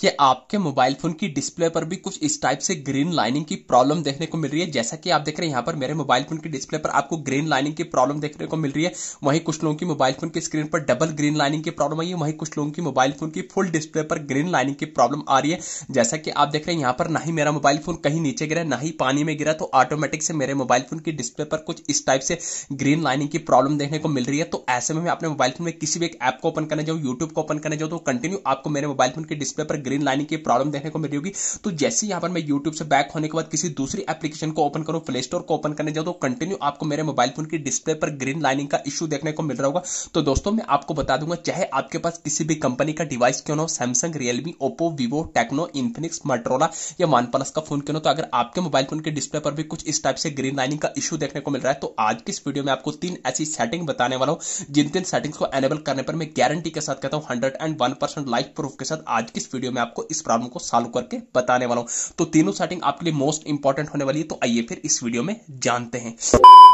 कि आपके mobile phone की डिस्प्ले पर भी कुछ इस टाइप से ग्रीन लाइनिंग की प्रॉब्लम देखने को मिल रही है जैसा कि आप देख रहे हैं यहाँ पर मेरे मोबाइल फोन की डिस्प्ले पर आपको ग्रीन लाइनिंग की प्रॉब्लम देखने को मिल रही है वहीं कुछ लोगों की मोबाइल फोन की स्क्रीन पर डबल ग्रीन लाइनिंग की प्रॉब्लम आई है वहीं कुछ लोगों की मोबाइल फोन की फुल डिस्प्ले पर ग्रीन लाइनिंग की प्रॉब्लम आ रही है जैसा कि आप देख रहे हैं यहाँ पर ना ही मेरा मोबाइल फोन कहीं नीचे गिरा ना ही पानी में गिरा तो ऑटोमेटिक से मेरे मोबाइल फोन की डिस्प्ले पर कुछ इस टाइप से ग्रीन लाइनिंग की प्रॉब्लम देखने को मिल रही है तो ऐसे में अपने मोबाइल फोन में किसी भी एक ऐप को ओपन करने जाऊँ यूट्यूब को ओपन करने जाऊँ तो कंटिन्यू आपको मेरे मोबाइल फोन की डिस्प्ले पर ग्रीन लाइनिंग की प्रॉब्लम देखने को मिल रही होगी तो जैसे यहां पर मैं यूट्यूब से बैक होने के बाद किसी दूसरी एप्लीकेशन को ओपन करूं प्ले स्टोर को ओपन करने जाऊं तो कंटिन्यू आपको मेरे मोबाइल फोन की डिस्प्ले पर ग्रीन लाइनिंग का इशू देखने को मिल रहा होगा तो दोस्तों मैं आपको बता दूंगा चाहे आपके पास किसी भी कंपनी का डिवाइस क्यों ना हो Samsung Realme Oppo Vivo Tecno Infinix Motorola या वन प्लस का फोन क्यों ना तो अगर आपके मोबाइल फोन के डिस्प्ले पर भी कुछ इस टाइप से ग्रीन लाइनिंग का इशू देखने को मिल रहा है तो आज की इस वीडियो में आपको तीन ऐसी सेटिंग बताने वाला हूँ जिन तीन सेटिंग्स को एनेबल करने पर मैं गारंटी के साथ कहता हूँ hundred and one percent life proof के साथ आज की इस वीडियो में मैं आपको इस प्रॉब्लम को सॉल्व करके बताने वाला हूँ तो तीनों सेटिंग आपके लिए मोस्ट इंपॉर्टेंट होने वाली है तो आइए फिर इस वीडियो में जानते हैं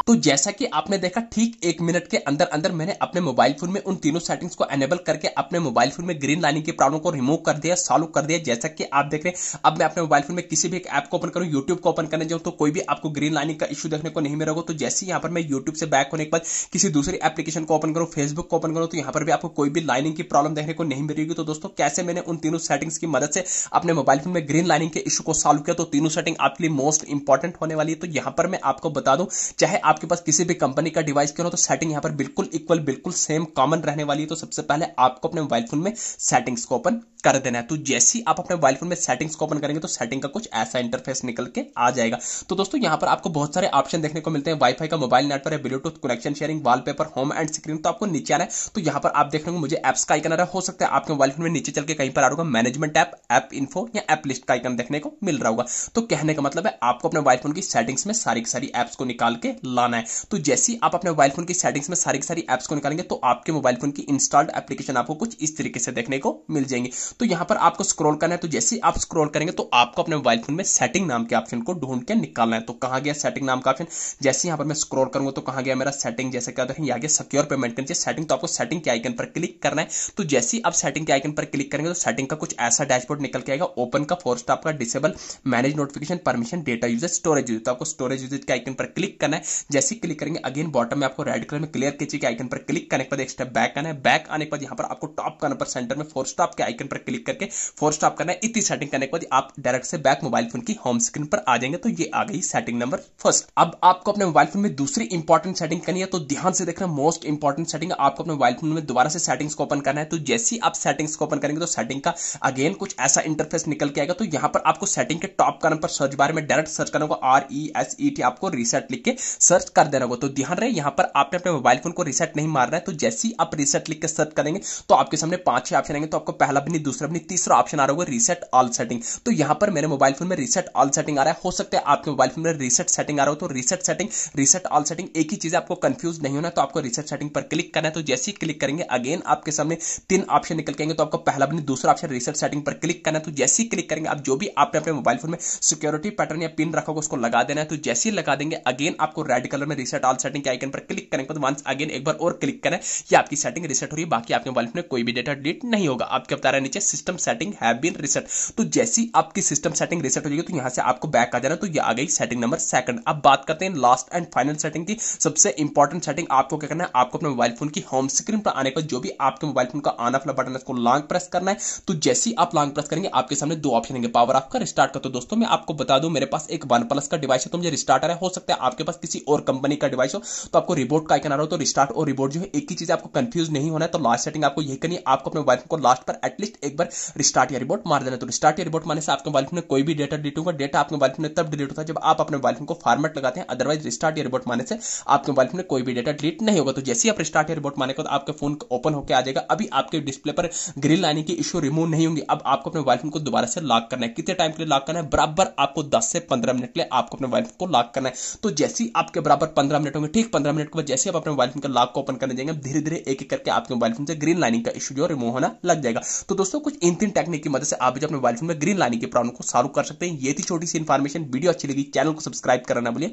तो जैसा कि आपने देखा ठीक एक मिनट के अंदर अंदर मैंने अपने मोबाइल फोन में उन तीनों सेटिंग्स को एनेबल करके अपने मोबाइल फोन में ग्रीन लाइनिंग की प्रॉब्लम को रिमूव कर दिया सॉल्व कर दिया जैसा कि आप देख रहे हैं अब मैं अपने मोबाइल फोन में किसी भी एक ऐप को ओपन करूँ यूट्यूब को ओपन करने जाऊँ तो कोई भी आपको ग्रीन लाइनिंग का इशू देखने को नहीं मिलेगा तो जैसे यहाँ पर मैं यूट्यूब से बैक होने के बाद किसी दूसरी एप्लीकेशन को ओपन करूँ फेसबुक को ओपन करूँ तो यहाँ पर भी आपको कोई भी लाइनिंग की प्रॉब्लम देखने को नहीं मिलेगी तो दोस्तों कैसे मैंने उन तीनों सेटिंग्स की मदद से अपने मोबाइल फोन में ग्रीन लाइनिंग के इशू को सॉल्व किया तो तीनों सेटिंग आपके लिए मोस्ट इंपॉर्टेंट होने वाली है तो यहाँ पर मैं आपको बता दूं चाहे आप आपके पास किसी भी कंपनी का डिवाइस क्यों ना तो सेटिंग यहां पर बिल्कुल इक्वल बिल्कुल सेम कॉमन रहने वाली है तो सबसे पहले आपको अपने मोबाइल फोन में सेटिंग्स को ओपन कर देना है तो जैसे ही आप अपने मोबाइल फोन में सेटिंग्स को ओपन करेंगे तो सेटिंग का कुछ ऐसा इंटरफेस निकल के आ जाएगा तो दोस्तों यहां पर आपको बहुत सारे ऑप्शन देखने को मिलते हैं वाईफाई का mobile network Bluetooth connection sharing wallpaper home and screen तो आपको नीचे आना है तो यहाँ पर आप देख रहे मुझे एप्स का आइकन आ रहा हो सकता है आपके मोबाइल फोन में नीचे चल के कहीं पर आ रहा मैनेजमेंट ऐप ऐप इन्फो या एप लिस्ट का आइकन देखने को मिल रहा होगा तो कहने का मतलब है आपको अपने मोबाइल फोन की सेटिंग्स में सारी सारी एप्स को निकाल के ला चलाना है तो जैसे ही आप अपने मोबाइल फोन की सेटिंग्स में सारी की सारी एप्स को निकालेंगे तो आपके मोबाइल फोन की इंस्टॉल्ड एप्लीकेशन आपको कुछ इस तरीके से देखने को मिल जाएंगे तो यहां पर आपको स्क्रॉल करना है तो जैसे ही आप स्क्रॉल करेंगे तो आपको अपने मोबाइल फोन में सेटिंग नाम के ऑप्शन को ढूंढ के निकालना है तो कहाँ गया सेटिंग नाम का ऑप्शन जैसे यहां पर मैं स्क्रॉल करूंगा तो कहाँ गया मेरा सेटिंग जैसे क्या देखें यहाँ सिक्योर पेमेंट करनी चाहिए सेटिंग तो आपको सेटिंग के आइकन पर क्लिक करना है तो जैसे ही आप सेटिंग के आइकन पर क्लिक करेंगे तो सेटिंग का कुछ ऐसा डैशबोर्ड निकल के आएगा ओपन का फोर स्टॉप का disable manage notification permission data usage storage use तो आपको स्टोरेज यूजर के आइकन पर क्लिक करना है जैसे ही क्लिक करेंगे अगेन बॉटम में आपको रेड कलर में क्लियर कीजिए के आइकन पर क्लिक करने के बाद एक स्टेप बैक आना है बैक आने के बाद यहाँ पर आपको टॉप करने पर सेंटर में फोर स्टॉप के आइकन पर क्लिक करके फोर स्टॉप करना है इतनी सेटिंग करने के बाद आप डायरेक्ट से बैक मोबाइल फोन की होम स्क्रीन पर आ जाएंगे तो ये आ गई सेटिंग नंबर फर्स्ट अब आपको अपने मोबाइल फोन में दूसरी इंपॉर्टेंट सेटिंग करनी है तो ध्यान से देखना मोस्ट इंपॉर्टेंट सेटिंग आपको अपने मोबाइल फोन में दोबारा से सेटिंग्स को ओपन करना है तो जैसे ही आप सेटिंग्स को ओपन करेंगे तो सेटिंग का अगेन कुछ ऐसा इंटरफेस निकल के आएगा तो यहाँ पर आपको सेटिंग के टॉप कॉर्नर पर सर्च बार में डायरेक्ट सर्च करना होगा R E S E T आपको रिसेट लिख के सर्च सर्च कर दे रहे हो तो ध्यान रहे यहां पर आपने अपने मोबाइल फोन को रिसेट नहीं मारना है तो जैसे ही आप रिसेट लिख के सर्च करेंगे तो आपके सामने पांच छह ऑप्शन आएंगे तो आपको पहला भी नहीं दूसरा भी नहीं तीसरा ऑप्शन आ रहा होगा रिसेट ऑल सेटिंग तो यहां पर मेरे मोबाइल फोन में रिसेट ऑल सेटिंग आ रहा है हो सकता है आपके मोबाइल फोन में रिसेट सेटिंग आ रहा हो तो reset setting reset all setting एक ही चीज आपको कंफ्यूज नहीं होना तो आपको रिसेट सेटिंग पर क्लिक करना है तो जैसे ही क्लिक करेंगे अगेन आपके सामने तीन ऑप्शन निकल के तो आपको पहला भी नहीं दूसरा ऑप्शन रिसेट सेटिंग पर क्लिक करना है तो जैसे ही क्लिक करेंगे आप जो भी आपने अपने मोबाइल फोन में सिक्योरिटी पैटर्न या पिन रखा होगा उसको लगा देना है तो जैसे ही लगा देंगे अगेन आपको रेड कलर में रिसेट ऑल सेटिंग के आइकन पर क्लिक करने के बाद वंस अगेन एक बार और क्लिक करें ये आपकी सेटिंग रिसेट हो रही है बाकी आपके मोबाइल में कोई भी डेटा डिलीट नहीं होगा आपके बता रहे नीचे system setting have been reset तो जैसी आपकी सिस्टम सेटिंग रिसेट हो जाएगी तो यहाँ से आपको बैक आ जाना तो ये आ गई सेटिंग नंबर सेकंड अब बात करते हैं लास्ट एंड फाइनल सेटिंग की सबसे इंपॉर्टेंट सेटिंग आपको क्या करना है आपको अपने मोबाइल फोन की होम स्क्रीन पर आने पर जो भी आपके मोबाइल फोन का ऑन ऑफ बटन है उसको लॉन्ग प्रेस करना है तो जैसे ही आप लॉन्ग प्रेस करेंगे आपके सामने दो ऑप्शन होंगे पावर ऑफ का रिस्टार्ट कर तो दोस्तों मैं आपको बता दूं मेरे पास एक वन प्लस का डिवाइस है तो मुझे रिस्टार्टर है हो सकता है आपके पास किसी और कंपनी का डिवाइस हो तो आपको रिबोट का आइकन आ रहा हो तो रिस्टार्ट और रिबोट जो है एक ही चीज आपको कंफ्यूज नहीं होना है तो लास्ट सेटिंग आपको यही करनी आपको अपने मोबाइल को लास्ट पर एटलीस्ट एक बार रिस्टार्ट या रिबोट मार देना तो रिस्टार्ट या रिबोट मारने से आपके मोबाइल में कोई भी डेटा डिलीट होगा डेटा आपके मोबाइल में तब डिलीट होता है जब आप अपने मोबाइल को फॉर्मेट लगाते हैं अदरवाइज रिस्टार्ट या रिबोट मारने से आपके मोबाइल में कोई भी डेटा डिलीट नहीं होगा तो जैसे ही आप रिस्टार्ट या रिबोट मारने को आपके फोन ओपन होकर आ जाएगा अभी आपके डिस्प्ले पर ग्रिल आने की इशू रिमूव नहीं होंगी अब आपको अपने मोबाइल को दोबारा से लॉक करना है कितने टाइम के लिए लॉक करना है बराबर आपको दस से पंद्रह मिनट के लिए आपको अपने मोबाइल को लॉक करना है तो जैसे ही आपके बराबर पंद्रह मिनट होंगे ठीक पंद्रह मिनट के बाद जैसे आप अपने मोबाइल फोन का लॉक को ओपन करने जाएंगे धीरे धीरे एक एक करके आपके मोबाइल फोन से ग्रीन लाइनिंग का इशू जो रिमूव होना लग जाएगा तो दोस्तों कुछ इन तीन टेक्निक की मदद से आप जो अपने मोबाइल फोन में ग्रीन लाइनिंग की प्रॉब्लम को सॉल्व कर सकते हैं ये थी छोटी सी इन्फॉर्मेशन वीडियो अच्छी लगी चैनल को सब्सक्राइब करना बोलिए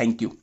थैंक यू